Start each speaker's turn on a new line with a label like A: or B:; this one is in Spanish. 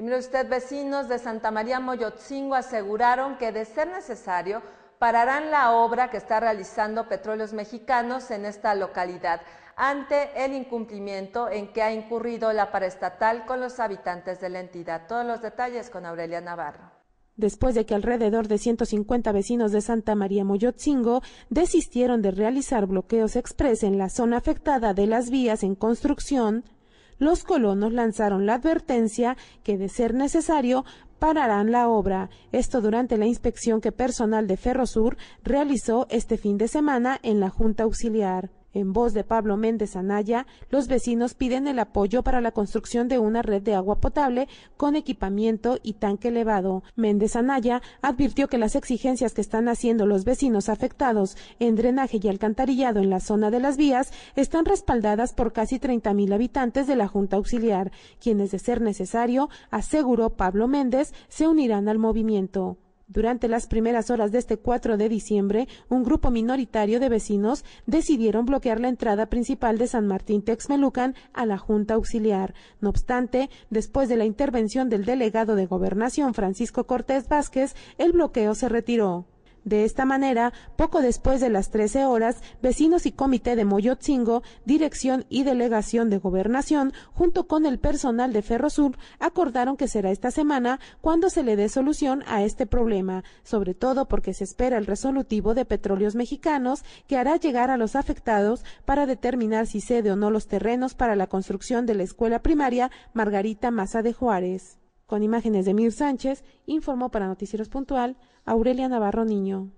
A: Y usted, vecinos de Santa María Moyotzingo aseguraron que de ser necesario pararán la obra que está realizando Petróleos Mexicanos en esta localidad ante el incumplimiento en que ha incurrido la paraestatal con los habitantes de la entidad. Todos los detalles con Aurelia Navarro
B: después de que alrededor de 150 vecinos de Santa María Moyotzingo desistieron de realizar bloqueos expres en la zona afectada de las vías en construcción los colonos lanzaron la advertencia que, de ser necesario, pararán la obra. Esto durante la inspección que personal de Ferrosur realizó este fin de semana en la Junta Auxiliar. En voz de Pablo Méndez Anaya, los vecinos piden el apoyo para la construcción de una red de agua potable con equipamiento y tanque elevado. Méndez Anaya advirtió que las exigencias que están haciendo los vecinos afectados en drenaje y alcantarillado en la zona de las vías están respaldadas por casi mil habitantes de la Junta Auxiliar, quienes, de ser necesario, aseguró Pablo Méndez, se unirán al movimiento. Durante las primeras horas de este 4 de diciembre, un grupo minoritario de vecinos decidieron bloquear la entrada principal de San Martín Texmelucan a la Junta Auxiliar. No obstante, después de la intervención del delegado de Gobernación Francisco Cortés Vázquez, el bloqueo se retiró. De esta manera, poco después de las 13 horas, vecinos y comité de Moyotzingo, dirección y delegación de gobernación, junto con el personal de Ferrosur, acordaron que será esta semana cuando se le dé solución a este problema, sobre todo porque se espera el resolutivo de petróleos mexicanos que hará llegar a los afectados para determinar si cede o no los terrenos para la construcción de la escuela primaria Margarita Maza de Juárez. Con imágenes de Mir Sánchez, informó para Noticieros Puntual Aurelia Navarro Niño.